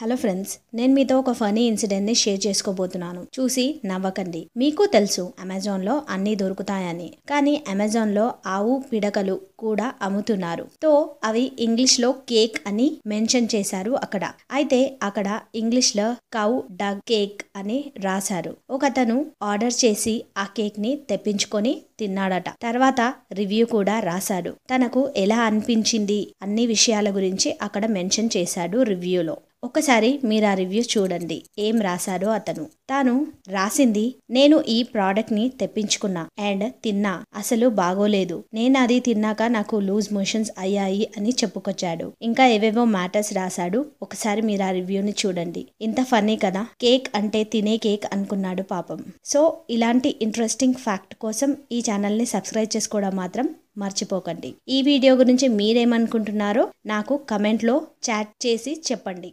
hello friends నేను మీతో ఒక ఫనీ ఇన్సిడెంట్ని షేర్ చేసుకోబోతున్నాను చూసి నవ్వకండి మీకు తెలుసు అమెజాన్ లో అన్ని దొరుకుతాయని కానీ అమెజాన్ లో ఆవు పిడకలు కూడా అమ్ముతున్నారు తో అవి ఇంగ్లీష్ లో కేక్ అని మెన్షన్ చేశారు అక్కడ అయితే అక్కడ ఇంగ్లీష్ లో కౌ డగ్ కేక్ అని రాశారు ఒకతను ఆర్డర్ చేసి ఆ కేక్ ని తెప్పించుకొని తిన్నాడట తర్వాత రివ్యూ కూడా రాశాడు తనకు ఎలా అనిపించింది అన్ని విషయాల గురించి అక్కడ మెన్షన్ చేశాడు రివ్యూలో ఒకసారి మీరు ఆ రివ్యూ చూడండి ఏం రాశాడో అతను తాను రాసింది నేను ఈ ప్రోడక్ట్ని తెప్పించుకున్నా అండ్ తిన్నా అసలు బాగోలేదు నేను అది తిన్నాక నాకు లూజ్ మోషన్స్ అయ్యాయి అని చెప్పుకొచ్చాడు ఇంకా ఏవేవో మ్యాటర్స్ రాశాడు ఒకసారి మీరు ఆ రివ్యూని చూడండి ఇంత ఫన్నీ కదా కేక్ అంటే తినే కేక్ అనుకున్నాడు పాపం సో ఇలాంటి ఇంట్రెస్టింగ్ ఫ్యాక్ట్ కోసం ఈ ఛానల్ని సబ్స్క్రైబ్ చేసుకోవడం మాత్రం మర్చిపోకండి ఈ వీడియో గురించి మీరేమనుకుంటున్నారో నాకు కమెంట్లో చాట్ చేసి చెప్పండి